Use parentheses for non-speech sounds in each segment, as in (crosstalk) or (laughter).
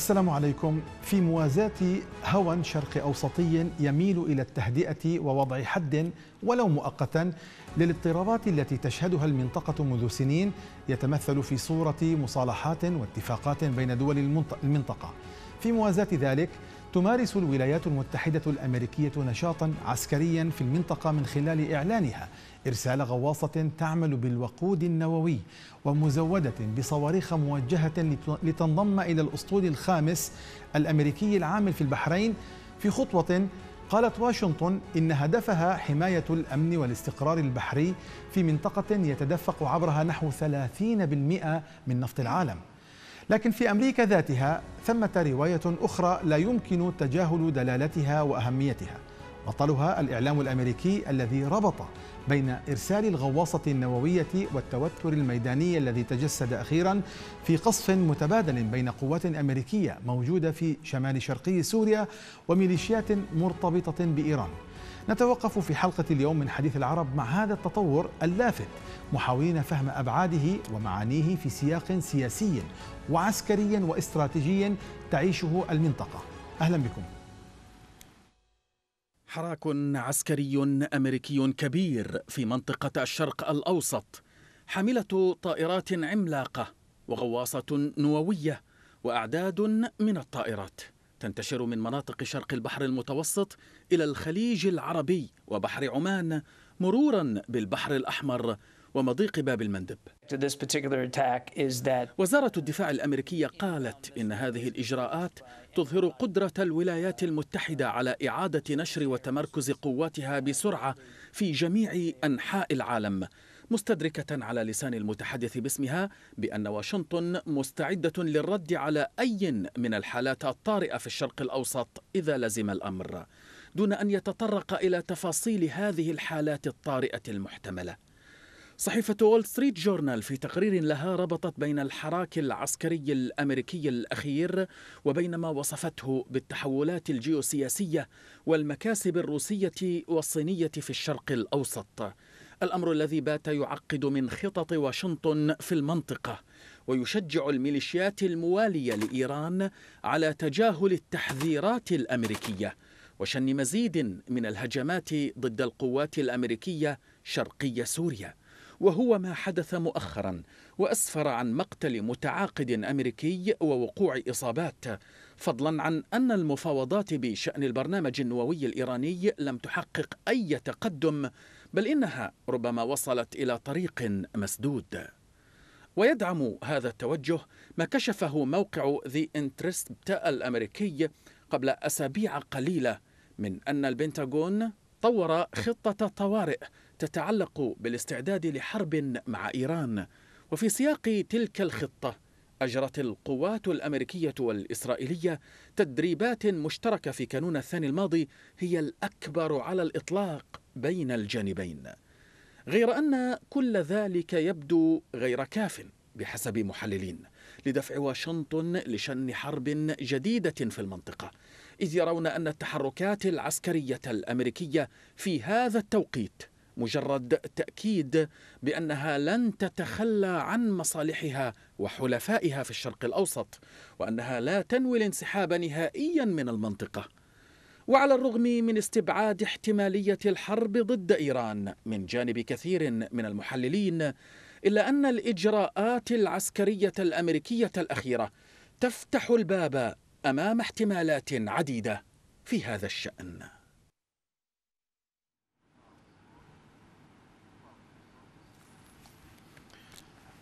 السلام عليكم في موازاة هوى شرق أوسطي يميل إلى التهدئة ووضع حد ولو مؤقتا للاضطرابات التي تشهدها المنطقة منذ سنين يتمثل في صورة مصالحات واتفاقات بين دول المنطقة في موازاة ذلك تمارس الولايات المتحدة الأمريكية نشاطا عسكريا في المنطقة من خلال إعلانها إرسال غواصة تعمل بالوقود النووي ومزودة بصواريخ موجهة لتنضم إلى الأسطول الخامس الأمريكي العامل في البحرين في خطوة قالت واشنطن إن هدفها حماية الأمن والاستقرار البحري في منطقة يتدفق عبرها نحو 30% من نفط العالم لكن في أمريكا ذاتها ثمة رواية أخرى لا يمكن تجاهل دلالتها وأهميتها بطلها الإعلام الأمريكي الذي ربط بين إرسال الغواصة النووية والتوتر الميداني الذي تجسد أخيرا في قصف متبادل بين قوات أمريكية موجودة في شمال شرقي سوريا وميليشيات مرتبطة بإيران نتوقف في حلقة اليوم من حديث العرب مع هذا التطور اللافت محاولين فهم أبعاده ومعانيه في سياق سياسي وعسكري واستراتيجي تعيشه المنطقة أهلا بكم حراك عسكري امريكي كبير في منطقه الشرق الاوسط حامله طائرات عملاقه وغواصه نوويه واعداد من الطائرات تنتشر من مناطق شرق البحر المتوسط الى الخليج العربي وبحر عمان مرورا بالبحر الاحمر ومضيق باب المندب وزارة الدفاع الأمريكية قالت إن هذه الإجراءات تظهر قدرة الولايات المتحدة على إعادة نشر وتمركز قواتها بسرعة في جميع أنحاء العالم مستدركة على لسان المتحدث باسمها بأن واشنطن مستعدة للرد على أي من الحالات الطارئة في الشرق الأوسط إذا لزم الأمر دون أن يتطرق إلى تفاصيل هذه الحالات الطارئة المحتملة صحيفة وول ستريت جورنال في تقرير لها ربطت بين الحراك العسكري الأمريكي الأخير وبين ما وصفته بالتحولات الجيوسياسية والمكاسب الروسية والصينية في الشرق الأوسط الأمر الذي بات يعقد من خطط واشنطن في المنطقة ويشجع الميليشيات الموالية لإيران على تجاهل التحذيرات الأمريكية وشن مزيد من الهجمات ضد القوات الأمريكية شرقي سوريا وهو ما حدث مؤخرا وأسفر عن مقتل متعاقد أمريكي ووقوع إصابات فضلا عن أن المفاوضات بشأن البرنامج النووي الإيراني لم تحقق أي تقدم بل إنها ربما وصلت إلى طريق مسدود ويدعم هذا التوجه ما كشفه موقع ذي انترست الأمريكي قبل أسابيع قليلة من أن البنتاغون طور خطة طوارئ تتعلق بالاستعداد لحرب مع إيران وفي سياق تلك الخطة أجرت القوات الأمريكية والإسرائيلية تدريبات مشتركة في كانون الثاني الماضي هي الأكبر على الإطلاق بين الجانبين غير أن كل ذلك يبدو غير كاف بحسب محللين لدفع واشنطن لشن حرب جديدة في المنطقة إذ يرون أن التحركات العسكرية الأمريكية في هذا التوقيت مجرد تاكيد بانها لن تتخلى عن مصالحها وحلفائها في الشرق الاوسط وانها لا تنوي الانسحاب نهائيا من المنطقه وعلى الرغم من استبعاد احتماليه الحرب ضد ايران من جانب كثير من المحللين الا ان الاجراءات العسكريه الامريكيه الاخيره تفتح الباب امام احتمالات عديده في هذا الشان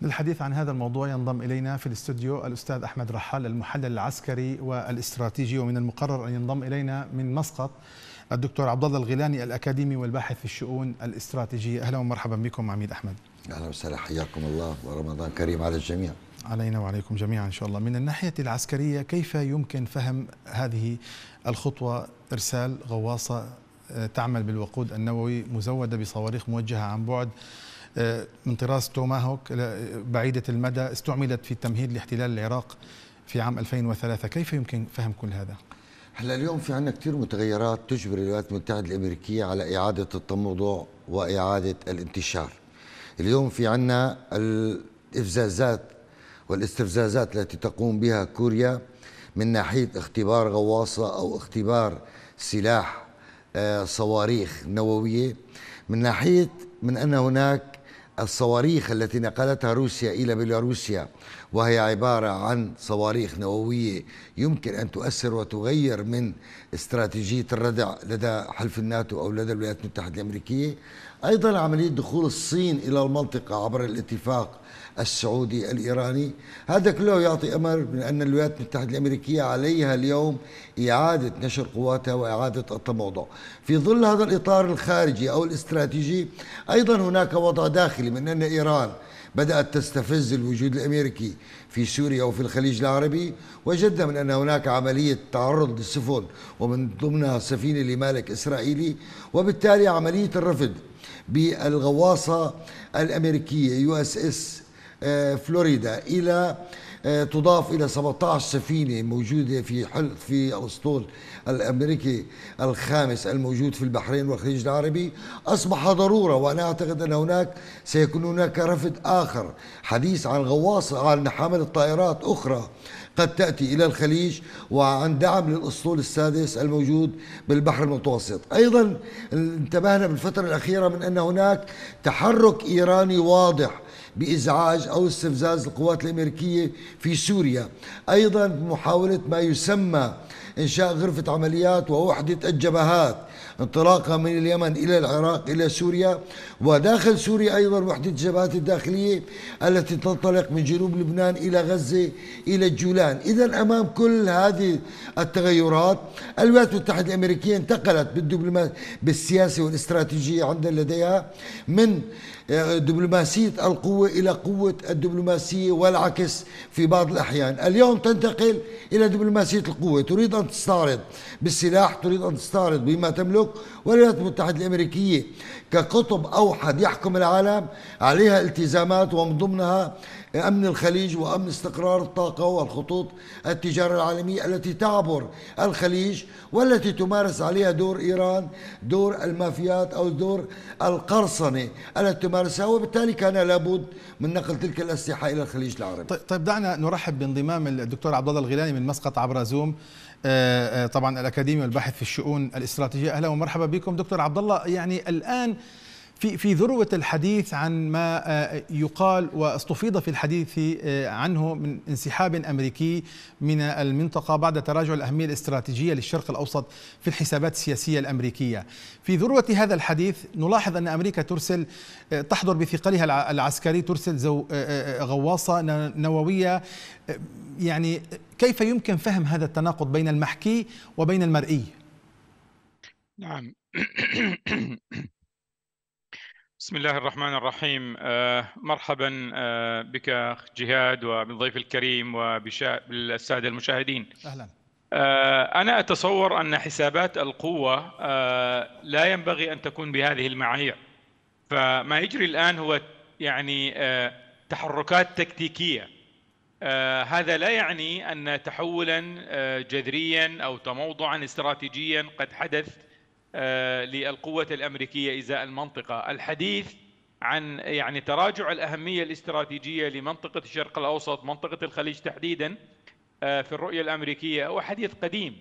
للحديث عن هذا الموضوع ينضم إلينا في الاستوديو الأستاذ أحمد رحال المحلل العسكري والاستراتيجي ومن المقرر أن ينضم إلينا من مسقط الدكتور عبد الله الغيلاني الأكاديمي والباحث في الشؤون الاستراتيجية أهلا ومرحبا بكم عميد أحمد أهلا وسهلا حياكم الله ورمضان كريم على الجميع علينا وعليكم جميعا إن شاء الله من الناحية العسكرية كيف يمكن فهم هذه الخطوة إرسال غواصة آه، تعمل بالوقود النووي مزودة بصواريخ موجهة عن بعد آه، من طراز توماهوك بعيدة المدى استعملت في تمهيد لاحتلال العراق في عام 2003 كيف يمكن فهم كل هذا؟ هلا اليوم في عندنا كثير متغيرات تجبر الولايات المتحدة الأمريكية على إعادة التموضع وإعادة الانتشار اليوم في عندنا الإفزازات والاستفزازات التي تقوم بها كوريا من ناحية اختبار غواصة أو اختبار سلاح آه، صواريخ نووية من ناحية من أن هناك الصواريخ التي نقلتها روسيا إلى بيلاروسيا وهي عبارة عن صواريخ نووية يمكن أن تؤثر وتغير من استراتيجية الردع لدى حلف الناتو أو لدى الولايات المتحدة الأمريكية أيضا عملية دخول الصين إلى المنطقة عبر الاتفاق السعودي الإيراني هذا كله يعطي أمر من أن الولايات المتحدة الأمريكية عليها اليوم إعادة نشر قواتها وإعادة التموضع في ظل هذا الإطار الخارجي أو الاستراتيجي أيضا هناك وضع داخلي من أن إيران بدأت تستفز الوجود الأمريكي في سوريا وفي الخليج العربي وجد من أن هناك عملية تعرض للسفن ومن ضمنها سفينة لمالك إسرائيلي وبالتالي عملية الرفض بالغواصة الأمريكية يو اس اس آه، فلوريدا الى آه، تضاف الى 17 سفينه موجوده في حل في الاسطول الامريكي الخامس الموجود في البحرين والخليج العربي اصبح ضروره وانا اعتقد ان هناك سيكون هناك رفد اخر حديث عن غواصه عن حامل الطائرات اخرى قد تاتي الى الخليج وعن دعم للاسطول السادس الموجود بالبحر المتوسط ايضا انتبهنا بالفتره الاخيره من ان هناك تحرك ايراني واضح بإزعاج أو استفزاز القوات الأمريكية في سوريا أيضا بمحاولة ما يسمى إنشاء غرفة عمليات ووحدة الجبهات انطلاقا من اليمن إلى العراق إلى سوريا وداخل سوريا أيضا وحدة الجبهات الداخلية التي تنطلق من جنوب لبنان إلى غزة إلى الجولان إذا أمام كل هذه التغيرات الولايات المتحدة الأمريكية انتقلت بالدبلوماسية بالسياسة والاستراتيجية عندنا لديها من دبلوماسية القوة إلى قوة الدبلوماسية والعكس في بعض الأحيان اليوم تنتقل إلى دبلوماسية القوة تريد أن تستعرض بالسلاح تريد أن تستعرض بما تملك والولايات المتحدة الأمريكية كقطب أوحد يحكم العالم عليها التزامات ومن ضمنها أمن الخليج وأمن استقرار الطاقة والخطوط التجارة العالمية التي تعبر الخليج والتي تمارس عليها دور إيران دور المافيات أو دور القرصنة التي تمارسها وبالتالي كان لابد من نقل تلك الأسلحة إلى الخليج العربي طيب, طيب، دعنا نرحب بانضمام الدكتور عبد الله الغيلاني من مسقط عبر زوم آه، آه، طبعا الأكاديمي والباحث في الشؤون الاستراتيجية أهلا ومرحبا بكم دكتور عبد الله يعني الآن في في ذروه الحديث عن ما آه، يقال واستفيض في الحديث آه، عنه من انسحاب امريكي من المنطقه بعد تراجع الاهميه الاستراتيجيه للشرق الاوسط في الحسابات السياسيه الامريكيه. في ذروه هذا الحديث نلاحظ ان امريكا ترسل آه، تحضر بثقلها العسكري ترسل غواصه نوويه يعني كيف يمكن فهم هذا التناقض بين المحكي وبين المرئي؟ نعم بسم الله الرحمن الرحيم آه، مرحبا آه، بك اخ جهاد وبالضيف الكريم وبالساده المشاهدين اهلا آه، انا اتصور ان حسابات القوه لا ينبغي ان تكون بهذه المعايير فما يجري الان هو يعني تحركات تكتيكيه هذا لا يعني ان تحولا جذريا او تموضعا استراتيجيا قد حدث آه، للقوة الأمريكية إزاء المنطقة الحديث عن يعني تراجع الأهمية الاستراتيجية لمنطقة الشرق الأوسط منطقة الخليج تحديدا آه، في الرؤية الأمريكية هو حديث قديم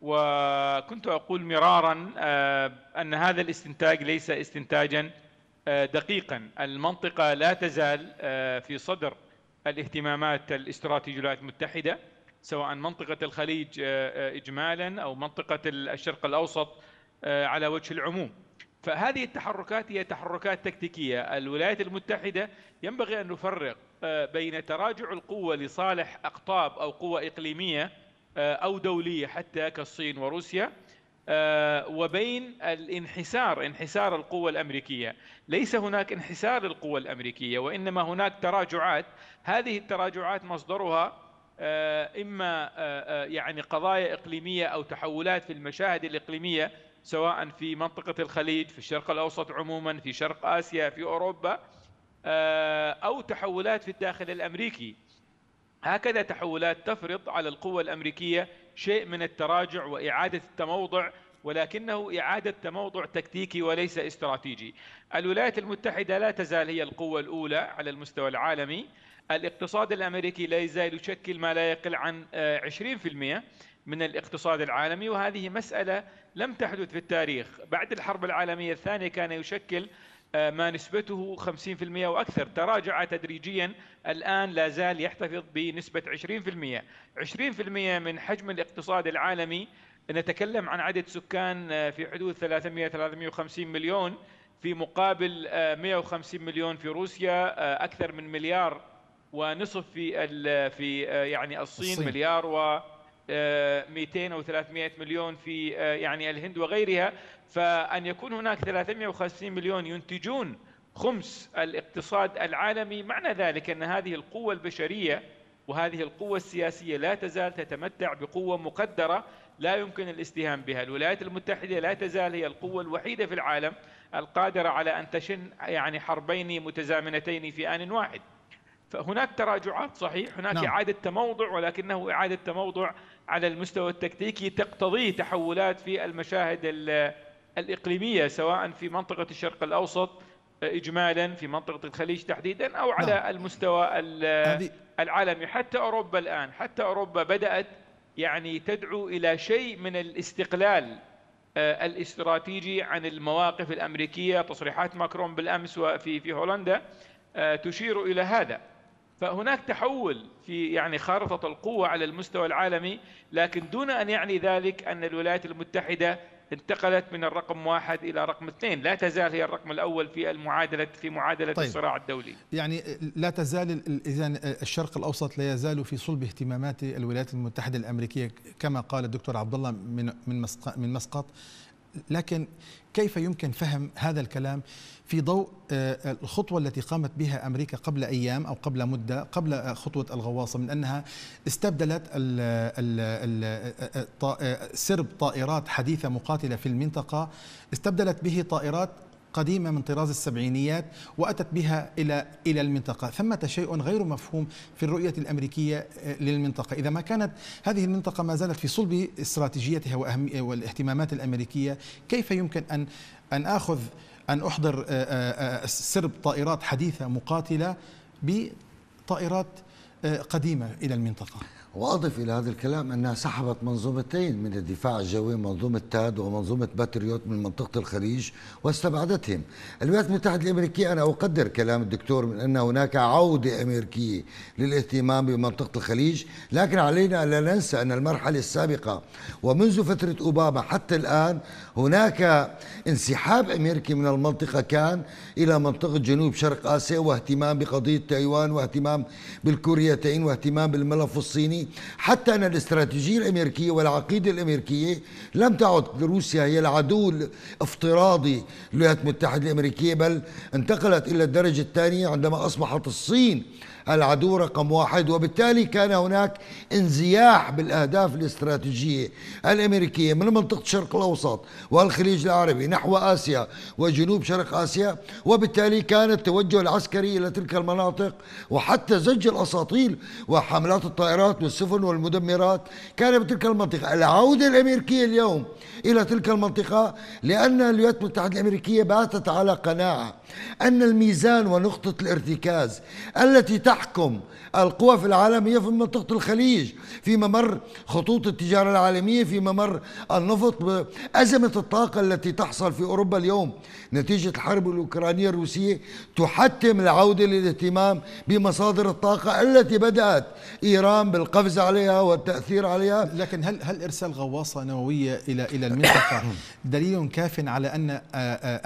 وكنت أقول مرارا آه، أن هذا الاستنتاج ليس استنتاجا دقيقا المنطقة لا تزال في صدر الاهتمامات الاستراتيجية الولايات المتحدة سواء منطقة الخليج إجمالا أو منطقة الشرق الأوسط آه، على وجه العموم فهذه التحركات هي تحركات تكتيكية الولايات المتحدة ينبغي أن نفرق آه، بين تراجع القوة لصالح أقطاب أو قوة إقليمية آه، أو دولية حتى كالصين وروسيا وبين الانحسار انحسار القوة الأمريكية ليس هناك انحسار للقوة الأمريكية وإنما هناك تراجعات هذه التراجعات مصدرها إما يعني قضايا إقليمية أو تحولات في المشاهد الإقليمية سواء في منطقة الخليج في الشرق الأوسط عموما في شرق آسيا في أوروبا آه، أو تحولات في الداخل الأمريكي هكذا تحولات تفرض على القوة الأمريكية شيء من التراجع وإعادة التموضع ولكنه إعادة تموضع تكتيكي وليس استراتيجي الولايات المتحدة لا تزال هي القوة الأولى على المستوى العالمي الاقتصاد الأمريكي لا يزال يشكل ما لا يقل عن 20% آه، من الاقتصاد العالمي وهذه مسألة لم تحدث في التاريخ بعد الحرب العالمية الثانية كان يشكل آه، ما نسبته 50% وأكثر تراجع تدريجيا الآن لا زال يحتفظ بنسبة 20% 20% من حجم الاقتصاد العالمي نتكلم عن عدد سكان آه، في حدود 300 350 مليون في مقابل 150 آه، مليون في روسيا أكثر من مليار ونصف في في يعني الصين, الصين. مليار و 200 أو 300 مليون في آه، يعني الهند وغيرها فأن يكون هناك 350 مليون ينتجون خمس الاقتصاد العالمي معنى ذلك أن هذه القوة البشرية وهذه القوة السياسية لا تزال تتمتع بقوة مقدرة لا يمكن الاستهام بها الولايات المتحدة لا تزال هي القوة الوحيدة في العالم القادرة على أن تشن يعني حربين متزامنتين في آن واحد فهناك تراجعات صحيح هناك نعم. إعادة تموضع ولكنه إعادة تموضع على المستوى التكتيكي تقتضيه تحولات في المشاهد الإقليمية سواء في منطقة الشرق الأوسط إجمالا في منطقة الخليج تحديدا أو على نعم. المستوى العالمي حتى أوروبا الآن حتى أوروبا بدأت يعني تدعو إلى شيء من الاستقلال آه، الاستراتيجي عن المواقف الأمريكية تصريحات ماكرون بالأمس في هولندا آه، تشير إلى هذا فهناك تحول في يعني خارطة القوة على المستوى العالمي لكن دون أن يعني ذلك أن الولايات المتحدة انتقلت من الرقم واحد إلى رقم اثنين لا تزال هي الرقم الأول في المعادلة في معادلة طيب. الصراع الدولي يعني لا تزال إذا الشرق الأوسط لا يزال في صلب اهتمامات الولايات المتحدة الأمريكية كما قال الدكتور عبد الله من من مسقط لكن كيف يمكن فهم هذا الكلام في ضوء آه، الخطوة التي قامت بها أمريكا قبل أيام أو قبل مدة قبل آه، خطوة الغواصة من أنها استبدلت آه، سرب طائرات حديثة مقاتلة في المنطقة استبدلت به طائرات قديمة من طراز السبعينيات وأتت بها إلى إلى المنطقة ثمة شيء غير مفهوم في الرؤية الأمريكية آه، للمنطقة إذا ما كانت هذه المنطقة ما زالت في صلب استراتيجيتها والاهتمامات الأمريكية كيف يمكن أن أن آخذ أن أحضر آه، آه، سرب طائرات حديثة مقاتلة بطائرات قديمة إلى المنطقة وأضف إلى هذا الكلام أنها سحبت منظومتين من الدفاع الجوي منظومة تاد ومنظومة باتريوت من منطقة الخليج واستبعدتهم الولايات المتحدة الأمريكية أنا أقدر كلام الدكتور من أن هناك عودة أمريكية للاهتمام بمنطقة الخليج لكن علينا أن لا ننسى أن المرحلة السابقة ومنذ فترة أوباما حتى الآن هناك انسحاب أمريكي من المنطقة كان إلى منطقة جنوب شرق آسيا واهتمام بقضية تايوان واهتمام بالكوريتين واهتمام بالملف الصيني حتى أن الاستراتيجية الأمريكية والعقيدة الأمريكية لم تعد روسيا هي العدو الافتراضي للولايات المتحدة الأمريكية بل انتقلت إلى الدرجة الثانية عندما أصبحت الصين العدو رقم واحد وبالتالي كان هناك انزياح بالأهداف الاستراتيجية الأمريكية من منطقة الشرق الأوسط والخليج العربي نحو آسيا وجنوب شرق آسيا وبالتالي كان التوجه العسكري إلى تلك المناطق وحتى زج الأساطيل وحملات الطائرات والسفن والمدمرات كان بتلك المنطقة العودة الأمريكية اليوم إلى تلك المنطقة لأن الولايات المتحدة الأمريكية باتت على قناعة أن الميزان ونقطة الارتكاز التي تحت تحكم القوى في العالم هي في منطقة الخليج في ممر خطوط التجارة العالمية في ممر النفط أزمة الطاقة التي تحصل في أوروبا اليوم نتيجة الحرب الأوكرانية الروسية تحتم العودة للاهتمام بمصادر الطاقة التي بدأت إيران بالقفز عليها والتأثير عليها لكن هل هل إرسال غواصة نووية إلى إلى المنطقة (coughs) دليل كاف على أن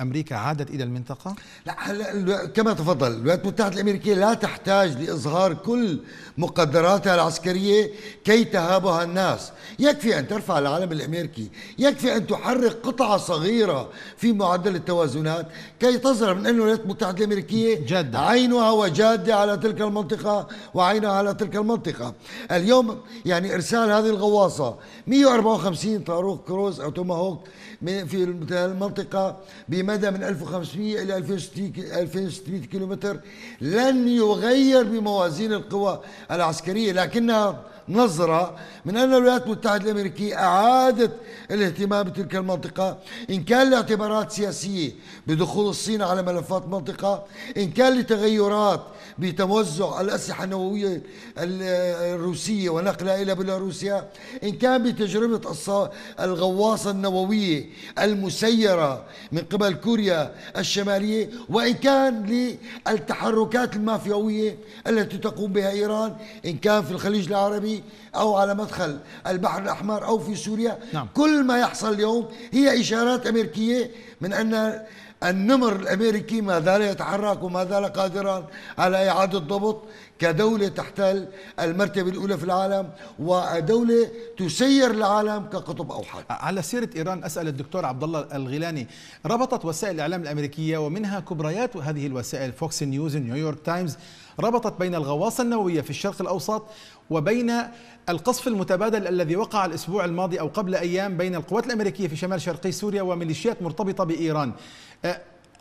أمريكا عادت إلى المنطقة؟ لا كما تفضل الولايات المتحدة الأمريكية لا تحتاج لإظهار كل مقدراتها العسكرية كي تهابها الناس يكفي أن ترفع العلم الأمريكي يكفي أن تحرك قطعة صغيرة في معدل التوازنات كي تظهر من أن الولايات المتحدة الأمريكية جادة. عينها وجادة على تلك المنطقة وعينها على تلك المنطقة اليوم يعني إرسال هذه الغواصة 154 طاروخ كروز أو توماهوك في المنطقة بمدى من 1500 إلى 2600 كيلومتر لن يغير بموازين القوى العسكرية لكنها نظرة من أن الولايات المتحدة الأمريكية أعادت الاهتمام بتلك المنطقة إن كان لاعتبارات سياسية بدخول الصين على ملفات منطقة إن كان لتغيرات بتوزع الأسلحة النووية الروسية ونقلها إلى بيلاروسيا إن كان بتجربة الغواصة النووية المسيرة من قبل كوريا الشمالية وإن كان للتحركات المافيوية التي تقوم بها إيران إن كان في الخليج العربي أو على مدخل البحر الأحمر أو في سوريا نعم. كل ما يحصل اليوم هي إشارات أمريكية من أن النمر الامريكي ما زال يتحرك وما زال قادرا على اعاده ضبط كدولة تحتل المرتبة الأولى في العالم ودولة تسير العالم كقطب أوحد على سيرة إيران أسأل الدكتور عبد الله الغيلاني ربطت وسائل الإعلام الأمريكية ومنها كبريات هذه الوسائل فوكس نيوز نيويورك تايمز ربطت بين الغواصة النووية في الشرق الأوسط وبين القصف المتبادل الذي وقع الأسبوع الماضي أو قبل أيام بين القوات الأمريكية في شمال شرقي سوريا وميليشيات مرتبطة بإيران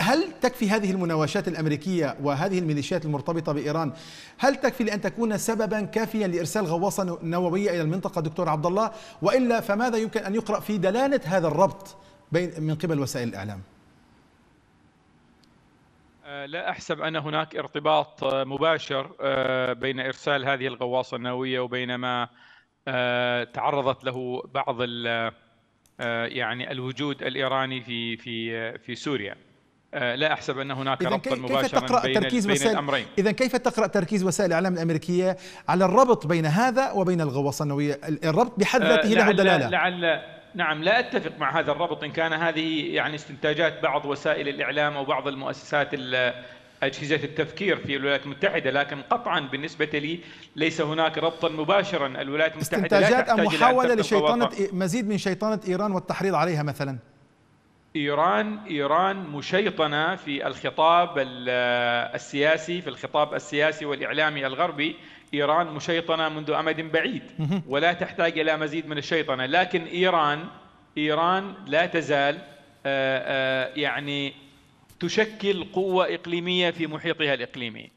هل تكفي هذه المناوشات الأمريكية وهذه الميليشيات المرتبطة بإيران هل تكفي لأن تكون سببا كافيا لإرسال غواصة نووية إلى المنطقة دكتور عبد الله وإلا فماذا يمكن أن يقرأ في دلالة هذا الربط بين من قبل وسائل الإعلام آه، لا احسب ان هناك ارتباط آه، مباشر آه، بين ارسال هذه الغواصه النوويه وبين ما تعرضت له بعض يعني الوجود الايراني في في في سوريا. آه، لا احسب ان هناك ربطا مباشرا تقرأ بين, تركيز بين وسائل الامرين اذا كيف تقرا تركيز وسائل الاعلام الامريكيه على الربط بين هذا وبين الغواصه النوويه الربط بحد آه، ذاته له دلاله لعل نعم لا اتفق مع هذا الربط ان كان هذه يعني استنتاجات بعض وسائل الاعلام او بعض المؤسسات أجهزة التفكير في الولايات المتحدة لكن قطعا بالنسبة لي ليس هناك ربطا مباشرا الولايات المتحدة استنتاجات أم محاولة لشيطنة مزيد من شيطنة إيران والتحريض عليها مثلا ايران ايران مشيطنه في الخطاب السياسي في الخطاب السياسي والاعلامي الغربي ايران مشيطنه منذ امد بعيد ولا تحتاج الى مزيد من الشيطنه لكن ايران ايران لا تزال آه، آه، يعني تشكل قوه اقليميه في محيطها الاقليمي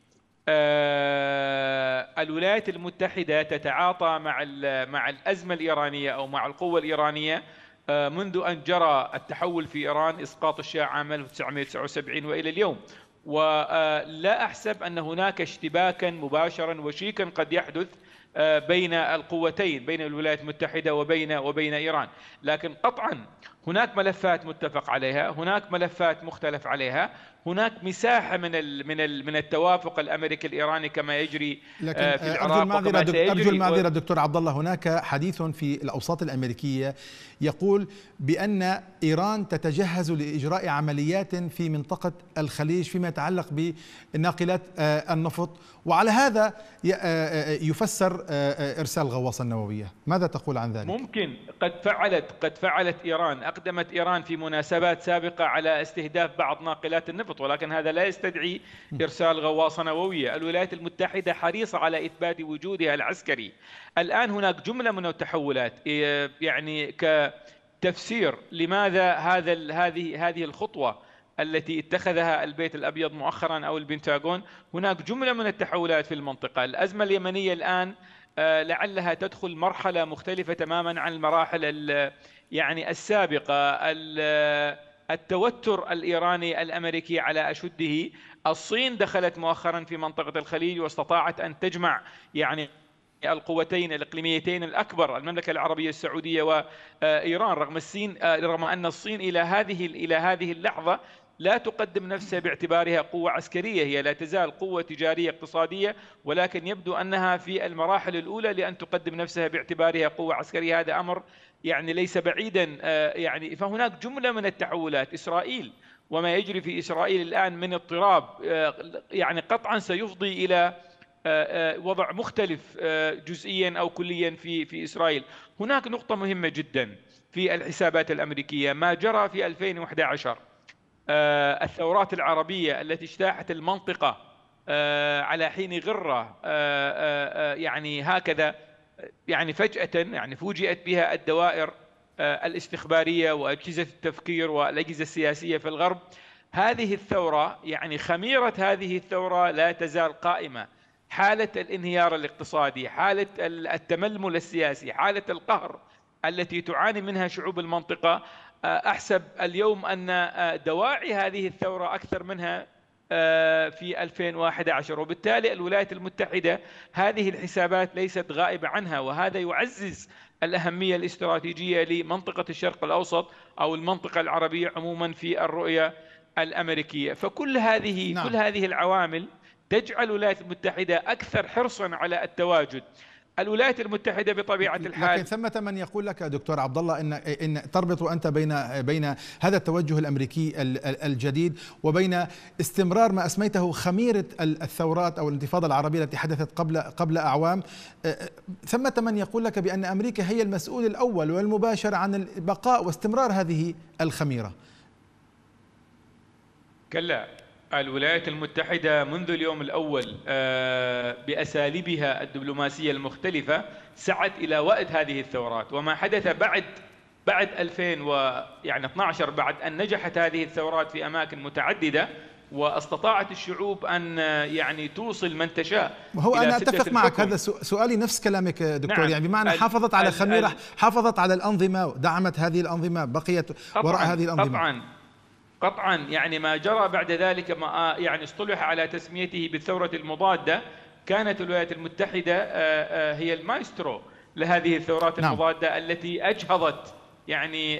آه، الولايات المتحده تتعاطى مع مع الازمه الايرانيه او مع القوه الايرانيه آه، منذ أن جرى التحول في إيران إسقاط الشاه عام 1979 وإلى اليوم ولا آه، أحسب أن هناك اشتباكا مباشرا وشيكا قد يحدث آه، بين القوتين بين الولايات المتحدة وبين وبين إيران لكن قطعا هناك ملفات متفق عليها هناك ملفات مختلف عليها هناك مساحة من من من التوافق الأمريكي الإيراني كما يجري آه، لكن آه، في العراق أرجو المعذرة أرجو المعذرة دكتور عبد الله هناك حديث في الأوساط الأمريكية يقول بأن إيران تتجهز لإجراء عمليات في منطقة الخليج فيما يتعلق بناقلات النفط وعلى هذا يفسر آه، آه، إرسال غواصة نووية ماذا تقول عن ذلك؟ ممكن قد فعلت قد فعلت إيران أقدمت إيران في مناسبات سابقة على استهداف بعض ناقلات النفط ولكن هذا لا يستدعي إرسال غواصة نووية الولايات المتحدة حريصة على إثبات وجودها العسكري الآن هناك جملة من التحولات إيه، يعني كتفسير لماذا هذا هذه هذه الخطوة التي اتخذها البيت الابيض مؤخرا او البنتاغون هناك جمله من التحولات في المنطقه الازمه اليمنيه الان آه، لعلها تدخل مرحله مختلفه تماما عن المراحل يعني السابقه التوتر الايراني الامريكي على اشده الصين دخلت مؤخرا في منطقه الخليج واستطاعت ان تجمع يعني القوتين الاقليميتين الاكبر المملكه العربيه السعوديه وايران رغم الصين آه، رغم ان الصين الى هذه الى هذه اللحظه لا تقدم نفسها باعتبارها قوة عسكرية هي لا تزال قوة تجارية اقتصادية ولكن يبدو أنها في المراحل الأولى لأن تقدم نفسها باعتبارها قوة عسكرية هذا أمر يعني ليس بعيدا آه، يعني فهناك جملة من التحولات إسرائيل وما يجري في إسرائيل الآن من اضطراب آه، يعني قطعا سيفضي إلى آه، وضع مختلف جزئيا أو كليا في في إسرائيل هناك نقطة مهمة جدا في الحسابات الأمريكية ما جرى في 2011 آه، الثورات العربية التي اجتاحت المنطقة آه، على حين غرة آه، يعني هكذا يعني فجأة يعني فوجئت بها الدوائر الاستخبارية وأجهزة التفكير والأجهزة السياسية في الغرب هذه الثورة يعني خميرة هذه الثورة لا تزال قائمة حالة الانهيار الاقتصادي حالة التململ السياسي حالة القهر التي تعاني منها شعوب المنطقة أحسب اليوم أن آه، دواعي هذه الثورة أكثر منها آه، في 2011 وبالتالي الولايات المتحدة هذه الحسابات ليست غائبة عنها وهذا يعزز الأهمية الاستراتيجية لمنطقة الشرق الأوسط أو المنطقة العربية عموما في الرؤية الأمريكية فكل هذه نعم. كل هذه العوامل تجعل الولايات المتحدة أكثر حرصا على التواجد الولايات المتحده بطبيعه الحال لكن ثمه من يقول لك دكتور عبد الله ان ان تربط انت بين بين هذا التوجه الامريكي الجديد وبين استمرار ما اسميته خميره الثورات او الانتفاضه العربيه التي حدثت قبل قبل اعوام ثمه من يقول لك بان امريكا هي المسؤول الاول والمباشر عن البقاء واستمرار هذه الخميره كلا الولايات المتحدة منذ اليوم الأول آه، بأساليبها الدبلوماسية المختلفة سعت إلى وقت هذه الثورات وما حدث بعد بعد 2012 يعني بعد أن نجحت هذه الثورات في أماكن متعددة واستطاعت الشعوب ان آه، يعني توصل من تشاء وهو انا اتفق معك هذا سؤالي نفس كلامك دكتور نعم. يعني بمعنى حافظت على خميره حافظت على الانظمه دعمت هذه الانظمه بقيت وراء هذه الانظمه طبعا قطعا يعني ما جرى بعد ذلك ما آه، يعني اصطلح على تسميته بالثورة المضادة كانت الولايات المتحدة آه، آه، هي المايسترو لهذه الثورات نعم. المضادة التي أجهضت يعني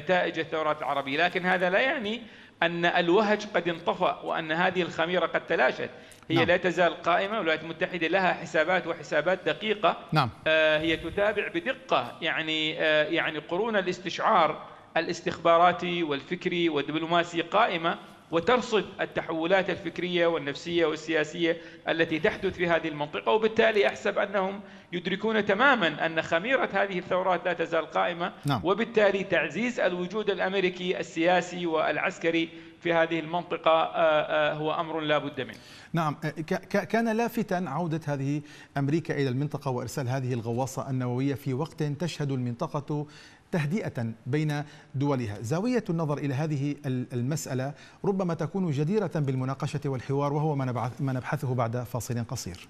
نتائج الثورات العربية لكن هذا لا يعني أن الوهج قد انطفأ وأن هذه الخميرة قد تلاشت هي نعم. لا تزال قائمة والولايات المتحدة لها حسابات وحسابات دقيقة نعم. هي تتابع بدقة يعني يعني قرون الاستشعار الاستخباراتي والفكري والدبلوماسي قائمة وترصد التحولات الفكرية والنفسية والسياسية التي تحدث في هذه المنطقة وبالتالي أحسب أنهم يدركون تماما أن خميرة هذه الثورات لا تزال قائمة نعم. وبالتالي تعزيز الوجود الأمريكي السياسي والعسكري في هذه المنطقة آه، آه، هو أمر لا بد منه نعم آه، كان لافتا عودة هذه أمريكا إلى المنطقة وإرسال هذه الغواصة النووية في وقت تشهد المنطقة تهدئة بين دولها زاوية النظر إلى هذه المسألة ربما تكون جديرة بالمناقشة والحوار وهو ما نبحثه بعد فاصل قصير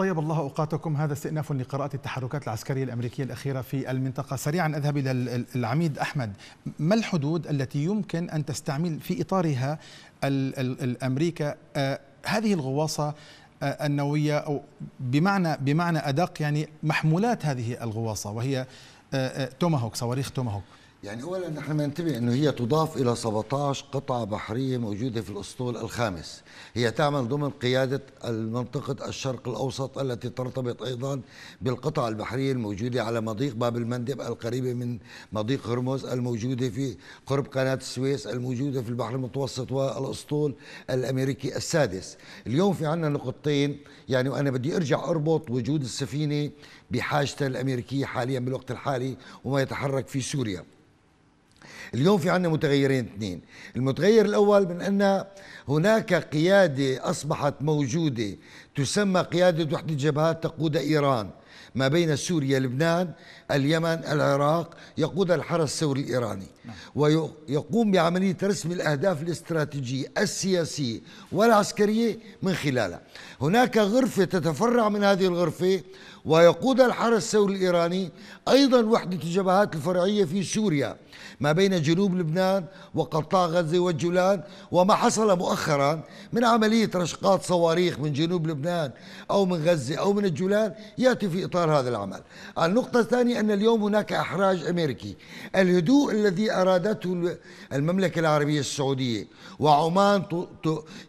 طيب الله اوقاتكم هذا استئناف لقراءه التحركات العسكريه الامريكيه الاخيره في المنطقه سريعا اذهب الى العميد احمد ما الحدود التي يمكن ان تستعمل في اطارها الامريكا آه، هذه الغواصه آه، النوويه او بمعنى بمعنى ادق يعني محمولات هذه الغواصه وهي آه، توماهوك صواريخ توماهوك يعني اولا نحن ننتبه انه هي تضاف الى 17 قطعه بحريه موجوده في الاسطول الخامس، هي تعمل ضمن قياده المنطقه الشرق الاوسط التي ترتبط ايضا بالقطع البحريه الموجوده على مضيق باب المندب القريبه من مضيق هرمز الموجوده في قرب قناه السويس الموجوده في البحر المتوسط والاسطول الامريكي السادس. اليوم في عندنا نقطتين يعني وانا بدي ارجع اربط وجود السفينه بحاجتها الامريكيه حاليا بالوقت الحالي وما يتحرك في سوريا. اليوم في عنا متغيرين اثنين المتغير الأول من أن هناك قيادة أصبحت موجودة تسمى قيادة وحدة جبهات تقودها إيران ما بين سوريا لبنان اليمن العراق يقود الحرس الثوري الإيراني نعم. ويقوم بعملية رسم الأهداف الاستراتيجية السياسية والعسكرية من خلالها هناك غرفة تتفرع من هذه الغرفة ويقود الحرس الثوري الإيراني أيضا وحدة الجبهات الفرعية في سوريا ما بين جنوب لبنان وقطاع غزة والجولان وما حصل مؤخرا من عملية رشقات صواريخ من جنوب لبنان أو من غزة أو من الجولان يأتي في إطار هذا العمل النقطة الثانية أن اليوم هناك إحراج أمريكي الهدوء الذي أرادته المملكة العربية السعودية وعمان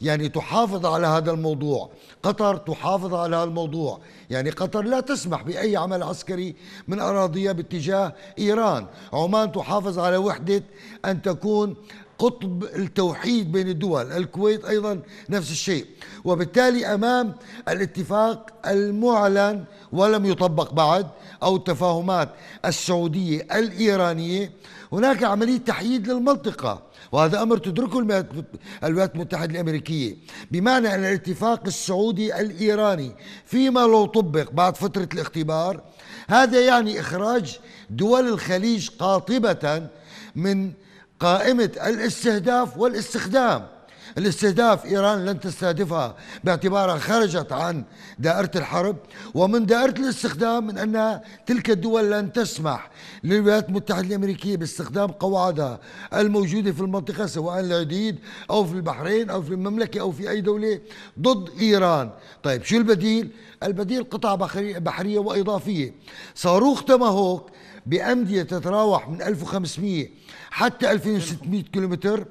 يعني تحافظ على هذا الموضوع قطر تحافظ على هذا الموضوع يعني قطر لا تسمح بأي عمل عسكري من أراضيها باتجاه إيران عمان تحافظ على وحدة أن تكون قطب التوحيد بين الدول الكويت أيضا نفس الشيء وبالتالي أمام الاتفاق المعلن ولم يطبق بعد أو التفاهمات السعودية الإيرانية هناك عملية تحييد للمنطقة وهذا أمر تدركه الولايات المتحدة الأمريكية بمعنى أن الاتفاق السعودي الإيراني فيما لو طبق بعد فترة الاختبار هذا يعني إخراج دول الخليج قاطبة من قائمة الاستهداف والاستخدام الاستهداف إيران لن تستهدفها باعتبارها خرجت عن دائرة الحرب ومن دائرة الاستخدام من أن تلك الدول لن تسمح للولايات المتحدة الأمريكية باستخدام قواعدها الموجودة في المنطقة سواء العديد أو في البحرين أو في المملكة أو في أي دولة ضد إيران طيب شو البديل؟ البديل قطع بحرية وإضافية صاروخ تماهوك بأمدية تتراوح من 1500 حتى 2600 كيلومتر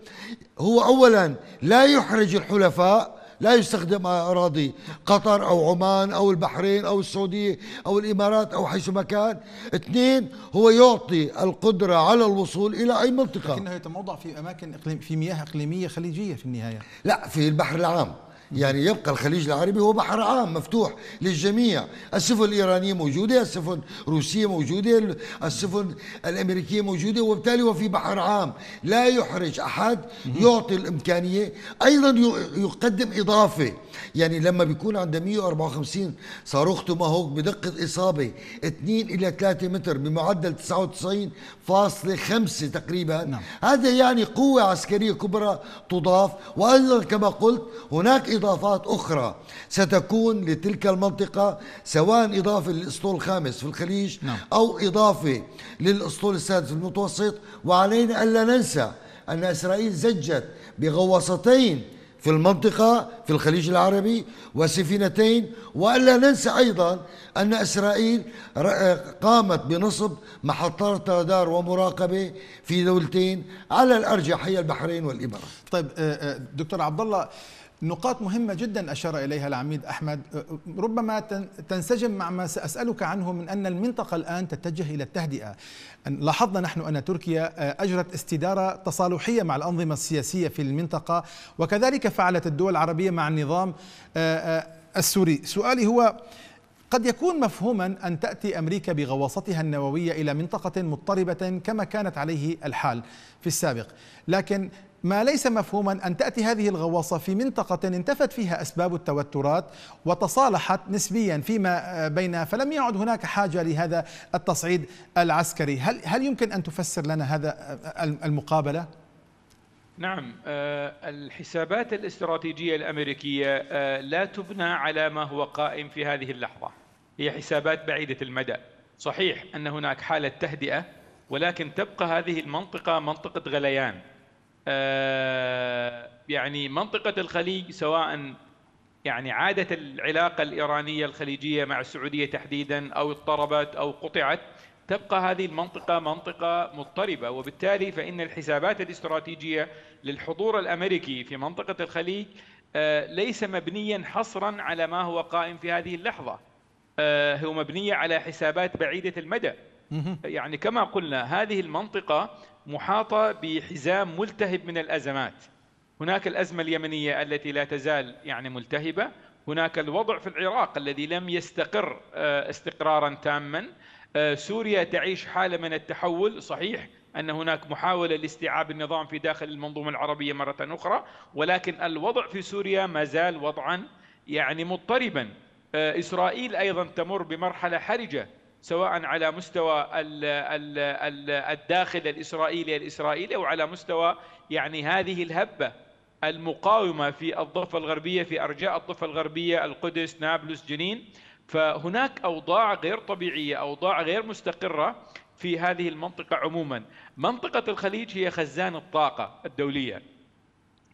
هو أولا لا يحرج الحلفاء لا يستخدم أراضي قطر أو عمان أو البحرين أو السعودية أو الإمارات أو حيث كان اثنين هو يعطي القدرة على الوصول إلى أي منطقة لكنه يتموضع في أماكن إقليم في مياه إقليمية خليجية في النهاية لا في البحر العام يعني يبقى الخليج العربي هو بحر عام مفتوح للجميع السفن الإيرانية موجودة السفن الروسية موجودة السفن الأمريكية موجودة وبالتالي هو في بحر عام لا يحرج أحد يعطي الإمكانية أيضا يقدم إضافة يعني لما بيكون عند 154 صاروخته ما بدقة إصابة 2 إلى 3 متر بمعدل 99.5 تقريبا نعم. هذا يعني قوة عسكرية كبرى تضاف وأيضا كما قلت هناك إضافات أخرى ستكون لتلك المنطقة سواء إضافة للأسطول الخامس في الخليج نعم. أو إضافة للأسطول السادس في المتوسط وعلينا ألا ننسى أن إسرائيل زجت بغواصتين في المنطقة في الخليج العربي وسفينتين وألا ننسى أيضا أن إسرائيل قامت بنصب محطات رادار ومراقبة في دولتين على الأرجح هي البحرين والإمارات طيب آه، آه، دكتور عبد الله نقاط مهمة جدا أشار إليها العميد أحمد أه، أه، ربما تنسجم مع ما سأسألك عنه من أن المنطقة الآن تتجه إلى التهدئة لاحظنا نحن أن تركيا أه، أجرت استدارة تصالحية مع الأنظمة السياسية في المنطقة وكذلك فعلت الدول العربية مع النظام السوري سؤالي هو قد يكون مفهوما أن تأتي أمريكا بغواصتها النووية إلى منطقة مضطربة كما كانت عليه الحال في السابق لكن ما ليس مفهوما أن تأتي هذه الغواصة في منطقة انتفت فيها أسباب التوترات وتصالحت نسبيا فيما آه، بينها فلم يعد هناك حاجة لهذا التصعيد العسكري هل, هل يمكن أن تفسر لنا هذا آه، آه، المقابلة؟ نعم الحسابات الاستراتيجية الأمريكية لا تبنى على ما هو قائم في هذه اللحظة هي حسابات بعيدة المدى صحيح أن هناك حالة تهدئة ولكن تبقى هذه المنطقة منطقة غليان آه، يعني منطقة الخليج سواء يعني عادت العلاقة الإيرانية الخليجية مع السعودية تحديدا أو اضطربت أو قطعت تبقى هذه المنطقة منطقة مضطربة وبالتالي فإن الحسابات الاستراتيجية للحضور الأمريكي في منطقة الخليج آه، ليس مبنيا حصرا على ما هو قائم في هذه اللحظة آه، هو مبنية على حسابات بعيدة المدى يعني كما قلنا هذه المنطقة محاطة بحزام ملتهب من الأزمات هناك الأزمة اليمنية التي لا تزال يعني ملتهبة هناك الوضع في العراق الذي لم يستقر آه، استقرارا تاما آه، سوريا تعيش حالة من التحول صحيح أن هناك محاولة لاستيعاب النظام في داخل المنظومة العربية مرة أخرى ولكن الوضع في سوريا ما زال وضعا يعني مضطربا آه، إسرائيل أيضا تمر بمرحلة حرجة سواء على مستوى الداخل الإسرائيلي الإسرائيلي أو على مستوى يعني هذه الهبة المقاومة في الضفة الغربية في أرجاء الضفة الغربية القدس نابلس جنين فهناك أوضاع غير طبيعية أوضاع غير مستقرة في هذه المنطقة عموما منطقة الخليج هي خزان الطاقة الدولية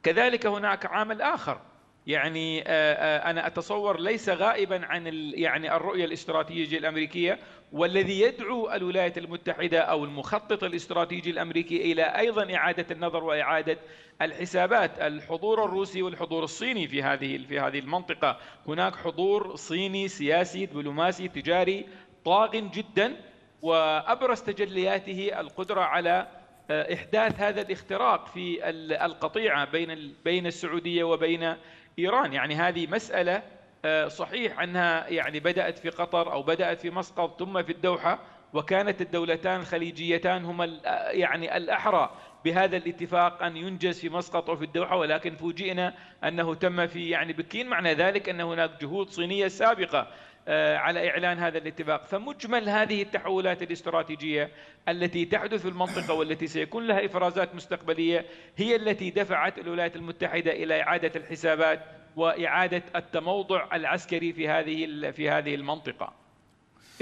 كذلك هناك عامل آخر يعني آه، آه، انا اتصور ليس غائبا عن يعني الرؤيه الاستراتيجيه الامريكيه والذي يدعو الولايات المتحده او المخطط الاستراتيجي الامريكي الى ايضا اعاده النظر واعاده الحسابات الحضور الروسي والحضور الصيني في هذه في هذه المنطقه هناك حضور صيني سياسي دبلوماسي تجاري طاغ جدا وابرز تجلياته القدره على آه، احداث هذا الاختراق في القطيعه بين بين السعوديه وبين إيران يعني هذه مسألة آه، صحيح أنها يعني بدأت في قطر أو بدأت في مسقط ثم في الدوحة وكانت الدولتان الخليجيتان هما آه، يعني الأحرى بهذا الاتفاق أن ينجز في مسقط وفي الدوحة ولكن فوجئنا أنه تم في يعني بكين معنى ذلك أن هناك جهود صينية سابقة آه، على إعلان هذا الاتفاق فمجمل هذه التحولات الاستراتيجية التي تحدث في المنطقة والتي سيكون لها إفرازات مستقبلية هي التي دفعت الولايات المتحدة إلى إعادة الحسابات وإعادة التموضع العسكري في هذه في هذه المنطقة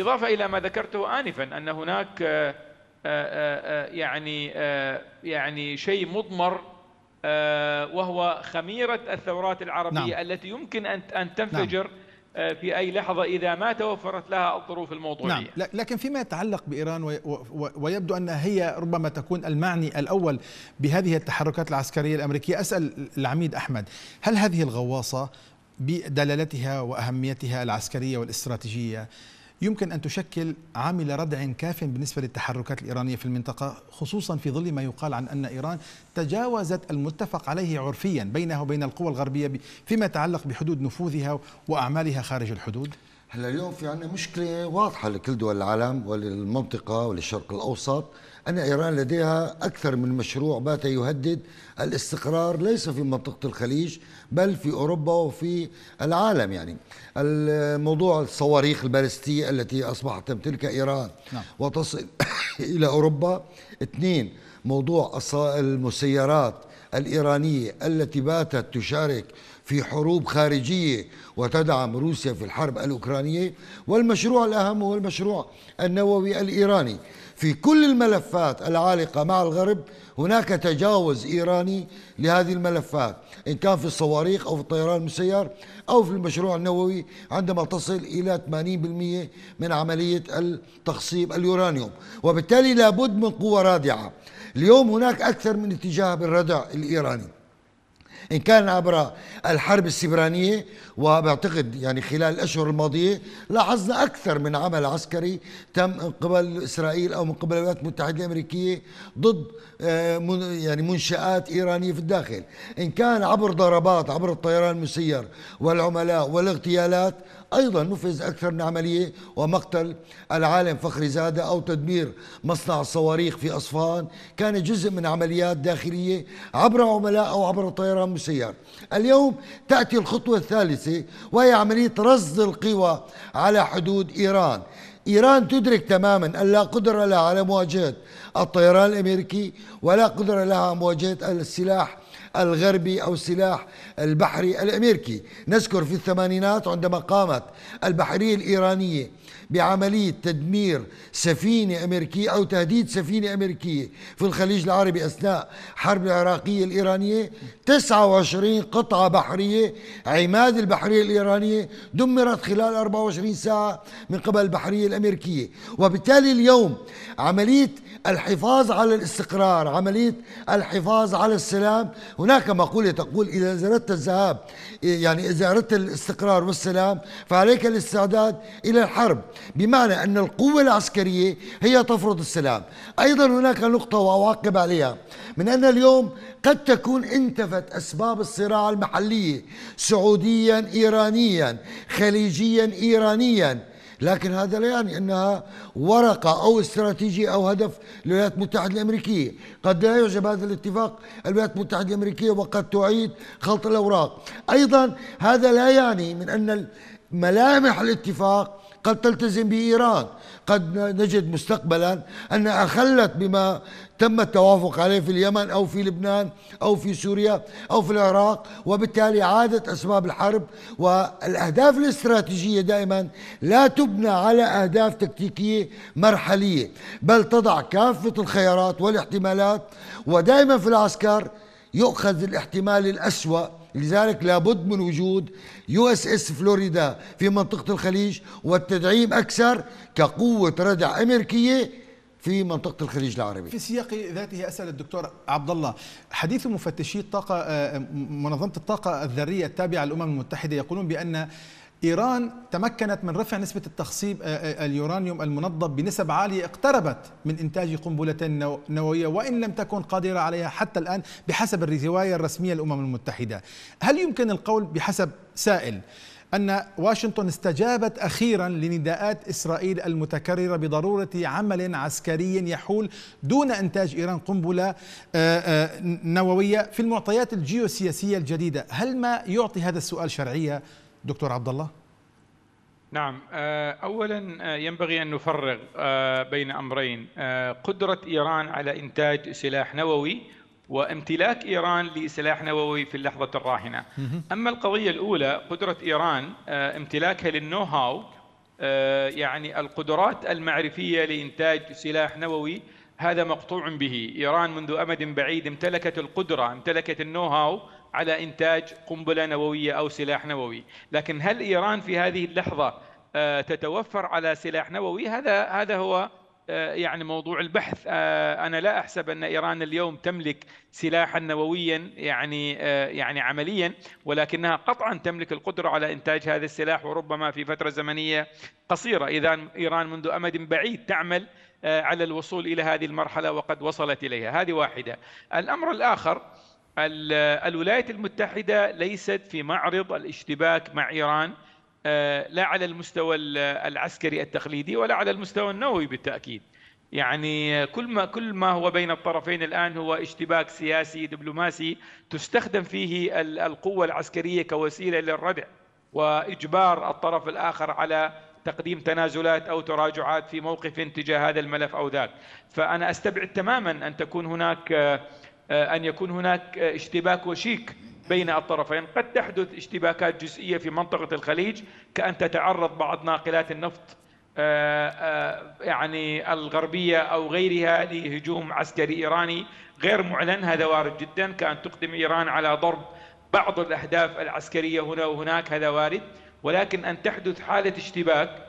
إضافة إلى ما ذكرته آنفا أن هناك آه، آه، يعني يعني شيء مضمر وهو خميرة الثورات العربية نعم. التي يمكن أن أن نعم. تنفجر نعم. آه، في أي لحظة إذا ما توفرت لها الظروف الموضوعية نعم لكن فيما يتعلق بإيران ويبدو أن هي ربما تكون المعني الأول بهذه التحركات العسكرية الأمريكية أسأل العميد أحمد هل هذه الغواصة بدلالتها وأهميتها العسكرية والاستراتيجية يمكن أن تشكل عامل ردع كاف بالنسبة للتحركات الإيرانية في المنطقة خصوصا في ظل ما يقال عن أن إيران تجاوزت المتفق عليه عرفيا بينها وبين القوى الغربية فيما يتعلق بحدود نفوذها وأعمالها خارج الحدود هلا اليوم في عندنا مشكلة واضحة لكل دول العالم وللمنطقة وللشرق الأوسط أن إيران لديها أكثر من مشروع بات يهدد الاستقرار ليس في منطقة الخليج بل في أوروبا وفي العالم يعني الموضوع الصواريخ البالستية التي أصبحت تمتلكها إيران نعم. وتصل (coughs) إلى أوروبا اثنين موضوع المسيرات الإيرانية التي باتت تشارك في حروب خارجية وتدعم روسيا في الحرب الأوكرانية والمشروع الأهم هو المشروع النووي الإيراني في كل الملفات العالقة مع الغرب هناك تجاوز إيراني لهذه الملفات إن كان في الصواريخ أو في الطيران المسير أو في المشروع النووي عندما تصل إلى 80% من عملية التخصيب اليورانيوم وبالتالي لابد من قوة رادعة اليوم هناك أكثر من اتجاه بالردع الإيراني إن كان عبر الحرب السبرانية وبعتقد يعني خلال الأشهر الماضية لاحظنا أكثر من عمل عسكري تم من قبل إسرائيل أو من قبل الولايات المتحدة الأمريكية ضد آه، يعني منشآت إيرانية في الداخل إن كان عبر ضربات عبر الطيران المسير والعملاء والاغتيالات أيضا نفذ أكثر من عملية ومقتل العالم فخري زادة أو تدمير مصنع الصواريخ في أصفهان كان جزء من عمليات داخلية عبر عملاء أو عبر طيران مسير اليوم تأتي الخطوة الثالثة وهي عملية رصد القوى على حدود إيران إيران تدرك تماما أن لا قدرة لها على مواجهة الطيران الأمريكي ولا قدرة لها على مواجهة السلاح الغربي أو السلاح البحري الأمريكي نذكر في الثمانينات عندما قامت البحرية الإيرانية بعملية تدمير سفينة أمريكية أو تهديد سفينة أمريكية في الخليج العربي أثناء حرب العراقية الإيرانية 29 قطعة بحرية عماد البحرية الإيرانية دمرت خلال 24 ساعة من قبل البحرية الأمريكية وبالتالي اليوم عملية الحفاظ على الاستقرار عملية الحفاظ على السلام هناك مقولة تقول إذا أردت الذهاب يعني إذا أردت الاستقرار والسلام فعليك الاستعداد إلى الحرب بمعنى أن القوة العسكرية هي تفرض السلام أيضا هناك نقطة وأواقب عليها من أن اليوم قد تكون انتفت أسباب الصراع المحلية سعوديا إيرانيا خليجيا إيرانيا لكن هذا لا يعني انها ورقه او استراتيجيه او هدف للولايات المتحده الامريكيه، قد لا يعجب هذا الاتفاق الولايات المتحده الامريكيه وقد تعيد خلط الاوراق، ايضا هذا لا يعني من ان ملامح الاتفاق قد تلتزم بإيران قد نجد مستقبلا أنها أخلت بما تم التوافق عليه في اليمن أو في لبنان أو في سوريا أو في العراق وبالتالي عادت أسباب الحرب والأهداف الاستراتيجية دائما لا تبنى على أهداف تكتيكية مرحلية بل تضع كافة الخيارات والاحتمالات ودائما في العسكر يؤخذ الاحتمال الأسوأ لذلك لابد من وجود يو اس اس فلوريدا في منطقة الخليج والتدعيم أكثر كقوة ردع أمريكية في منطقة الخليج العربي في سياق ذاته أسأل الدكتور عبد الله حديث مفتشي الطاقة آه، منظمة الطاقة الذرية التابعة للأمم المتحدة يقولون بأن إيران تمكنت من رفع نسبة التخصيب آه، آه، اليورانيوم المنضب بنسب عالية اقتربت من إنتاج قنبلة نووية وإن لم تكن قادرة عليها حتى الآن بحسب الرواية الرسمية للأمم المتحدة هل يمكن القول بحسب سائل أن واشنطن استجابت أخيرا لنداءات إسرائيل المتكررة بضرورة عمل عسكري يحول دون إنتاج إيران قنبلة آه، نووية في المعطيات الجيوسياسية الجديدة هل ما يعطي هذا السؤال شرعية دكتور عبد الله نعم آه، اولا آه، ينبغي ان نفرق آه، بين امرين قدره ايران على انتاج سلاح نووي وامتلاك ايران لسلاح نووي في اللحظه الراهنه اما القضيه الاولى قدره ايران امتلاكها للنو هاو يعني القدرات المعرفيه لانتاج سلاح نووي هذا مقطوع به ايران منذ امد بعيد امتلكت القدره امتلكت النو هاو على إنتاج قنبلة نووية أو سلاح نووي لكن هل إيران في هذه اللحظة آه، تتوفر على سلاح نووي هذا هذا هو آه، يعني موضوع البحث آه، انا لا احسب ان ايران اليوم تملك سلاحا نوويا يعني يعني عمليا ولكنها قطعا تملك القدره على انتاج هذا السلاح وربما في فتره زمنيه قصيره اذا ايران منذ امد بعيد تعمل على الوصول الى هذه المرحله وقد وصلت اليها هذه واحده الامر الاخر الولايات المتحدة ليست في معرض الاشتباك مع إيران آه، لا على المستوى العسكري التقليدي ولا على المستوى النووي بالتأكيد يعني كل ما كل ما هو بين الطرفين الان هو اشتباك سياسي دبلوماسي تستخدم فيه القوه العسكريه كوسيله للردع واجبار الطرف الاخر على تقديم تنازلات او تراجعات في موقف تجاه هذا الملف او ذاك، فانا استبعد تماما ان تكون هناك آه، آه، أن يكون هناك آه، اشتباك وشيك بين الطرفين قد تحدث اشتباكات جزئية في منطقة الخليج كأن تتعرض بعض ناقلات النفط آه، يعني الغربية أو غيرها لهجوم عسكري إيراني غير معلن هذا وارد جدا كأن تقدم إيران على ضرب بعض الأهداف العسكرية هنا وهناك هذا وارد ولكن أن تحدث حالة اشتباك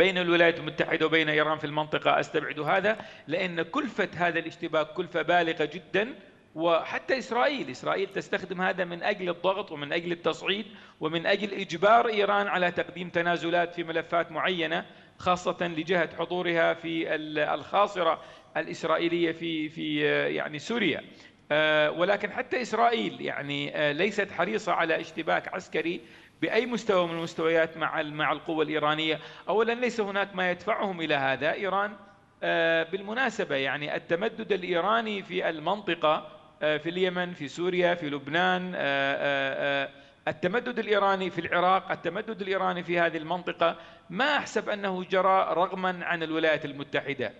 بين الولايات المتحدة وبين إيران في المنطقة أستبعد هذا لأن كلفة هذا الاشتباك كلفة بالغة جدا وحتى إسرائيل إسرائيل تستخدم هذا من أجل الضغط ومن أجل التصعيد ومن أجل إجبار إيران على تقديم تنازلات في ملفات معينة خاصة لجهة حضورها في الخاصرة الإسرائيلية في في يعني سوريا آه، ولكن حتى إسرائيل يعني آه، ليست حريصة على اشتباك عسكري باي مستوى من المستويات مع مع القوه الايرانيه، اولا ليس هناك ما يدفعهم الى هذا، ايران آه، بالمناسبه يعني التمدد الايراني في المنطقه آه، في اليمن، في سوريا، في لبنان آه، التمدد الايراني في العراق، التمدد الايراني في هذه المنطقه ما احسب انه جرى رغما عن الولايات المتحده.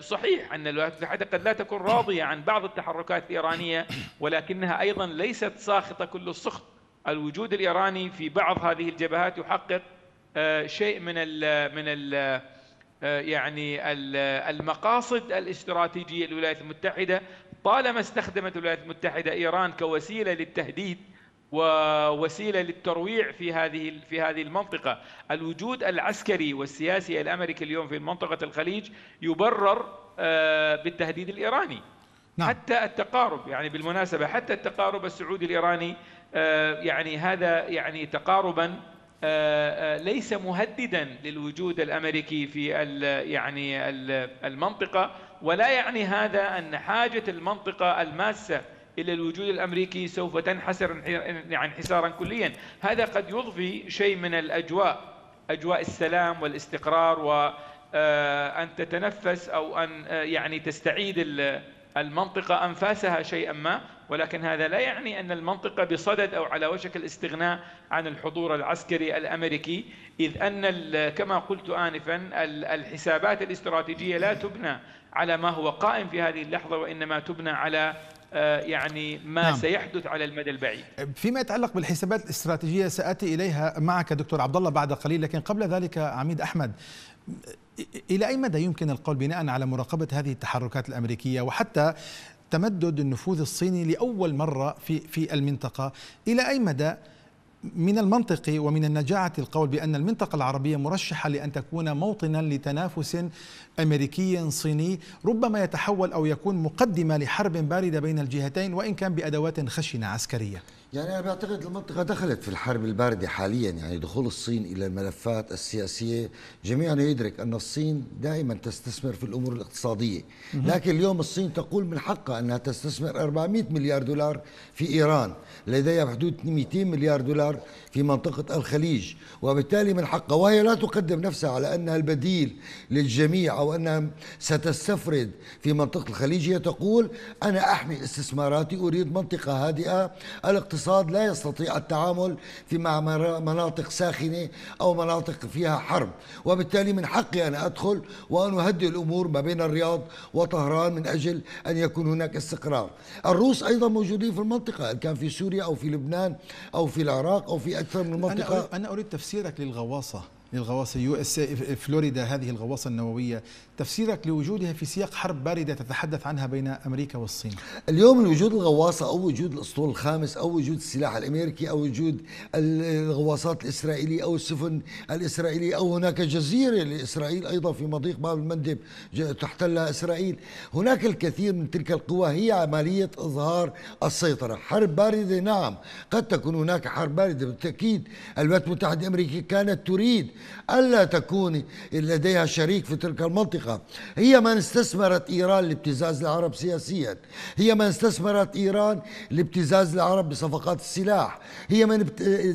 صحيح أن الولايات المتحدة قد لا تكون راضية عن بعض التحركات الإيرانية ولكنها أيضا ليست ساخطة كل السخط الوجود الإيراني في بعض هذه الجبهات يحقق آه، شيء من ال من ال آه، يعني المقاصد الاستراتيجية للولايات المتحدة طالما استخدمت الولايات المتحدة إيران كوسيلة للتهديد ووسيلة للترويع في هذه في هذه المنطقة الوجود العسكري والسياسي الأمريكي اليوم في منطقة الخليج يبرر آه، بالتهديد الإيراني نعم. حتى التقارب يعني بالمناسبة حتى التقارب السعودي الإيراني آه، يعني هذا يعني تقاربا آه، آه، ليس مهددا للوجود الامريكي في يعني المنطقه ولا يعني هذا ان حاجه المنطقه الماسه الى الوجود الامريكي سوف تنحسر يعني انحسارا كليا، هذا قد يضفي شيء من الاجواء اجواء السلام والاستقرار وان تتنفس او ان يعني تستعيد المنطقه انفاسها شيئا ما ولكن هذا لا يعني أن المنطقة بصدد أو على وشك الاستغناء عن الحضور العسكري الأمريكي إذ أن كما قلت آنفا الحسابات الاستراتيجية لا تبنى على ما هو قائم في هذه اللحظة وإنما تبنى على آه، يعني ما نعم. سيحدث على المدى البعيد فيما يتعلق بالحسابات الاستراتيجية سأتي إليها معك دكتور عبد الله بعد قليل لكن قبل ذلك عميد أحمد إلى أي مدى يمكن القول بناء على مراقبة هذه التحركات الأمريكية وحتى تمدد النفوذ الصيني لاول مره في في المنطقه الى اي مدى من المنطقي ومن النجاعة القول بأن المنطقة العربية مرشحة لأن تكون موطنا لتنافس أمريكي صيني ربما يتحول أو يكون مقدمة لحرب باردة بين الجهتين وإن كان بأدوات خشنة عسكرية يعني أنا بعتقد المنطقة دخلت في الحرب الباردة حاليا يعني دخول الصين إلى الملفات السياسية جميعنا يدرك أن الصين دائما تستثمر في الأمور الاقتصادية لكن اليوم الصين تقول من حقها أنها تستثمر 400 مليار دولار في إيران لديها بحدود 200 مليار دولار في منطقة الخليج وبالتالي من حقها وهي لا تقدم نفسها على أنها البديل للجميع أو أنها ستستفرد في منطقة الخليج هي تقول أنا أحمي استثماراتي أريد منطقة هادئة الاقتصادية الاقتصاد لا يستطيع التعامل في مع مناطق ساخنة أو مناطق فيها حرب وبالتالي من حقي أن أدخل وأن أهدئ الأمور ما بين الرياض وطهران من أجل أن يكون هناك استقرار الروس أيضا موجودين في المنطقة إن كان في سوريا أو في لبنان أو في العراق أو في أكثر من منطقة أنا أنا أريد تفسيرك للغواصة للغواصة يو اس إيه، فلوريدا هذه الغواصة النووية تفسيرك لوجودها في سياق حرب باردة تتحدث عنها بين أمريكا والصين اليوم وجود الغواصة أو وجود الأسطول الخامس أو وجود السلاح الأمريكي أو وجود الغواصات الإسرائيلية أو السفن الإسرائيلية أو هناك جزيرة لإسرائيل أيضا في مضيق باب المندب تحتلها إسرائيل هناك الكثير من تلك القوى هي عملية إظهار السيطرة حرب باردة نعم قد تكون هناك حرب باردة بالتأكيد الولايات المتحدة الأمريكية كانت تريد ألا تكون لديها شريك في تلك المنطقة هي من استثمرت إيران لابتزاز العرب سياسيا هي من استثمرت إيران لابتزاز العرب بصفقات السلاح هي من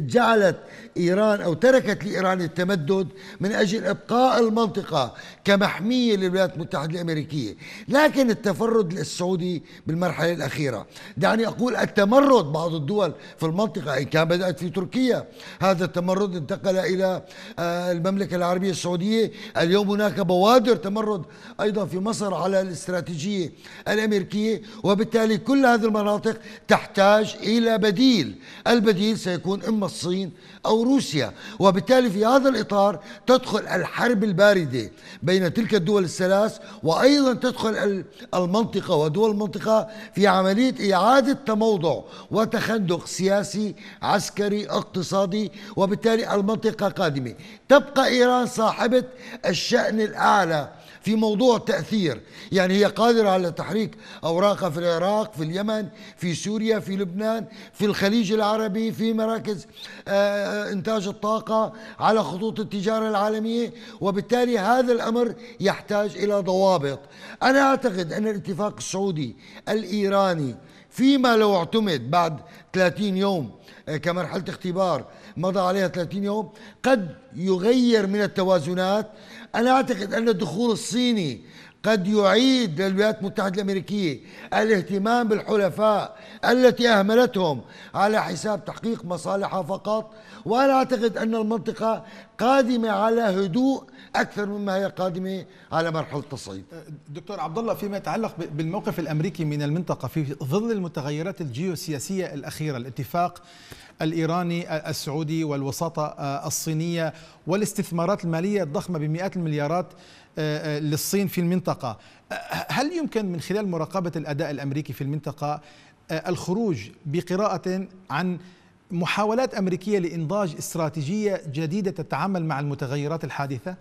جعلت إيران أو تركت لإيران التمدد من أجل إبقاء المنطقة كمحمية للولايات المتحدة الأمريكية لكن التفرد السعودي بالمرحلة الأخيرة دعني أقول التمرد بعض الدول في المنطقة إن كان بدأت في تركيا هذا التمرد انتقل إلى آه المملكة العربية السعودية اليوم هناك بوادر تمرد أيضا في مصر على الاستراتيجية الأمريكية وبالتالي كل هذه المناطق تحتاج إلى بديل البديل سيكون إما الصين أو روسيا وبالتالي في هذا الإطار تدخل الحرب الباردة بين تلك الدول الثلاث وأيضا تدخل المنطقة ودول المنطقة في عملية إعادة تموضع وتخندق سياسي عسكري اقتصادي وبالتالي المنطقة قادمة تبقى إيران صاحبة الشأن الأعلى في موضوع تأثير يعني هي قادرة على تحريك أوراقها في العراق في اليمن في سوريا في لبنان في الخليج العربي في مراكز آه، آه، إنتاج الطاقة على خطوط التجارة العالمية وبالتالي هذا الأمر يحتاج إلى ضوابط أنا أعتقد أن الاتفاق السعودي الإيراني فيما لو اعتمد بعد 30 يوم آه، كمرحلة اختبار مضى عليها 30 يوم قد يغير من التوازنات أنا أعتقد أن الدخول الصيني قد يعيد للولايات المتحدة الأمريكية الاهتمام بالحلفاء التي أهملتهم على حساب تحقيق مصالحها فقط وأنا أعتقد أن المنطقة قادمة على هدوء اكثر مما هي قادمه على مرحله التصعيد. أه، دكتور عبد الله فيما يتعلق بالموقف الامريكي من المنطقه في ظل المتغيرات الجيوسياسيه الاخيره الاتفاق الايراني السعودي والوساطه أه، الصينيه والاستثمارات الماليه الضخمه بمئات المليارات أه، للصين في المنطقه، هل يمكن من خلال مراقبه الاداء الامريكي في المنطقه الخروج بقراءه عن محاولات امريكيه لانضاج استراتيجيه جديده تتعامل مع المتغيرات الحادثه؟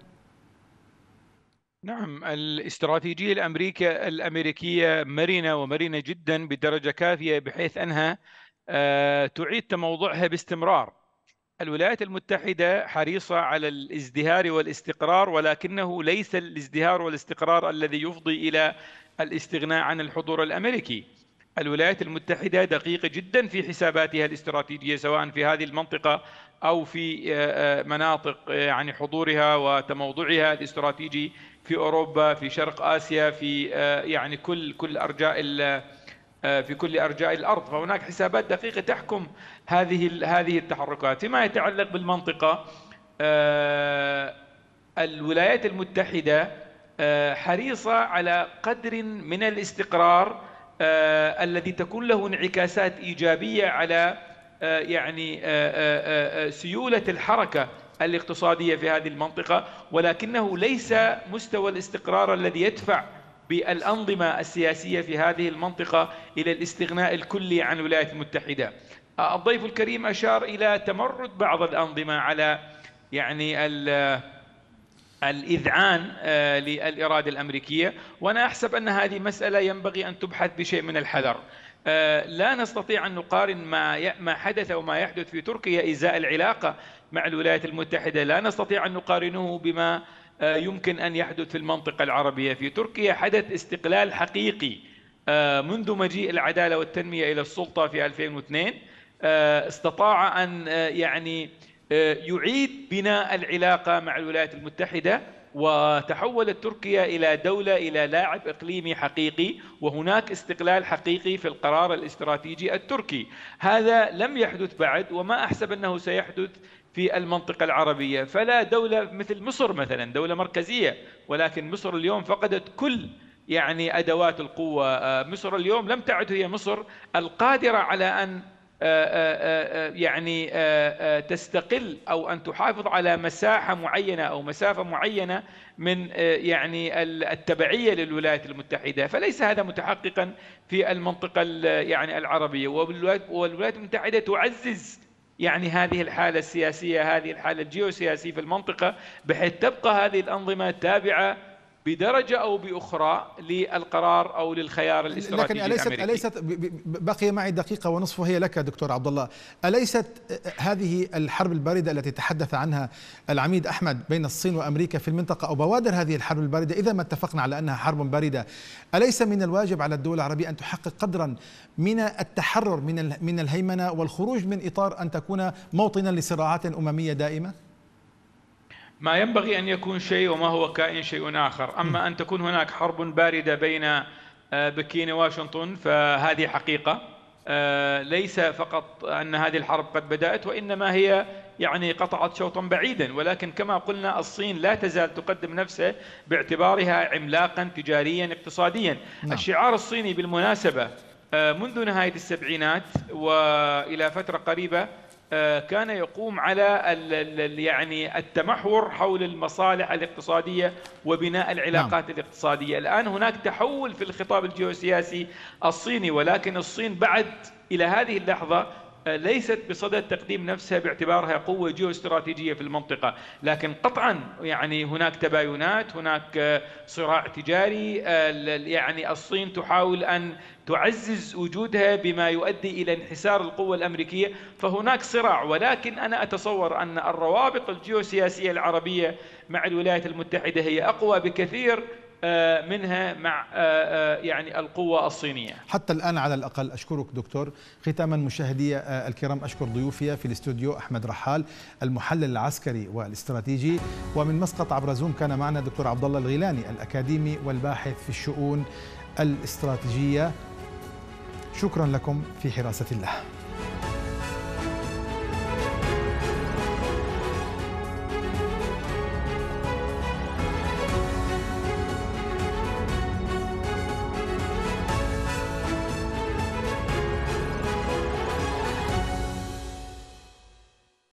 نعم الاستراتيجية الأمريكية الأمريكية مرنة ومرنة جدا بدرجة كافية بحيث أنها آه، تعيد تموضعها باستمرار الولايات المتحدة حريصة على الازدهار والاستقرار ولكنه ليس الازدهار والاستقرار الذي يفضي إلى الاستغناء عن الحضور الأمريكي الولايات المتحدة دقيقة جدا في حساباتها الاستراتيجية سواء في هذه المنطقة أو في آه، آه، مناطق يعني حضورها وتموضعها الاستراتيجي في اوروبا في شرق اسيا في آه، يعني كل كل ارجاء آه، في كل ارجاء الارض فهناك حسابات دقيقه تحكم هذه هذه التحركات فيما يتعلق بالمنطقه آه، الولايات المتحده حريصه على قدر من الاستقرار الذي تكون له انعكاسات ايجابيه على يعني سيوله الحركه الاقتصادية في هذه المنطقة ولكنه ليس مستوى الاستقرار الذي يدفع بالأنظمة السياسية في هذه المنطقة إلى الاستغناء الكلي عن الولايات المتحدة الضيف الكريم أشار إلى تمرد بعض الأنظمة على يعني الإذعان آه، للإرادة الأمريكية وأنا أحسب أن هذه مسألة ينبغي أن تبحث بشيء من الحذر آه، لا نستطيع أن نقارن ما ما حدث وما يحدث في تركيا إزاء العلاقة مع الولايات المتحدة لا نستطيع أن نقارنه بما آه، يمكن أن يحدث في المنطقة العربية في تركيا حدث استقلال حقيقي آه، منذ مجيء العدالة والتنمية إلى السلطة في 2002 آه، استطاع أن يعني يعيد بناء العلاقة مع الولايات المتحدة وتحولت تركيا إلى دولة إلى لاعب إقليمي حقيقي وهناك استقلال حقيقي في القرار الاستراتيجي التركي هذا لم يحدث بعد وما أحسب أنه سيحدث في المنطقة العربية فلا دولة مثل مصر مثلا دولة مركزية ولكن مصر اليوم فقدت كل يعني أدوات القوة آه، مصر اليوم لم تعد هي مصر القادرة على أن آه، آه، يعني تستقل أو أن تحافظ على مساحة معينة أو مسافة معينة من يعني التبعية للولايات المتحدة فليس هذا متحققا في المنطقة يعني العربية والولايات المتحدة تعزز يعني هذه الحالة السياسية هذه الحالة الجيوسياسية في المنطقة بحيث تبقى هذه الأنظمة تابعة بدرجه او باخرى للقرار او للخيار الاستراتيجي لكن اليست الامريكي اليست بقي معي دقيقه ونصف وهي لك دكتور عبد الله اليست هذه الحرب البارده التي تحدث عنها العميد احمد بين الصين وامريكا في المنطقه او بوادر هذه الحرب البارده اذا ما اتفقنا على انها حرب بارده اليس من الواجب على الدول العربيه ان تحقق قدرا من التحرر من من الهيمنه والخروج من اطار ان تكون موطنا لصراعات امميه دائمه ما ينبغي أن يكون شيء وما هو كائن شيء آخر أما أن تكون هناك حرب باردة بين آه، بكين واشنطن فهذه حقيقة آه، ليس فقط أن هذه الحرب قد بدأت وإنما هي يعني قطعت شوطا بعيدا ولكن كما قلنا الصين لا تزال تقدم نفسها باعتبارها عملاقا تجاريا اقتصاديا نعم. الشعار الصيني بالمناسبة آه، منذ نهاية السبعينات وإلى فترة قريبة آه، كان يقوم على يعني التمحور حول المصالح الاقتصادية وبناء العلاقات نعم. الاقتصادية الآن هناك تحول في الخطاب الجيوسياسي الصيني ولكن الصين بعد إلى هذه اللحظة آه، ليست بصدد تقديم نفسها باعتبارها قوة جيوستراتيجية في المنطقة لكن قطعا يعني هناك تباينات هناك آه، صراع تجاري آه، يعني الصين تحاول أن تعزز وجودها بما يؤدي إلى انحسار القوة الأمريكية فهناك صراع ولكن أنا أتصور أن الروابط الجيوسياسية العربية مع الولايات المتحدة هي أقوى بكثير آه، منها مع آه، آه، يعني القوة الصينية حتى الآن على الأقل أشكرك دكتور ختاما مشاهدي الكرام أشكر ضيوفي في الاستوديو أحمد رحال المحلل العسكري والاستراتيجي ومن مسقط عبر زوم كان معنا دكتور عبد الله الغيلاني الأكاديمي والباحث في الشؤون الاستراتيجية شكرا لكم في حراسة الله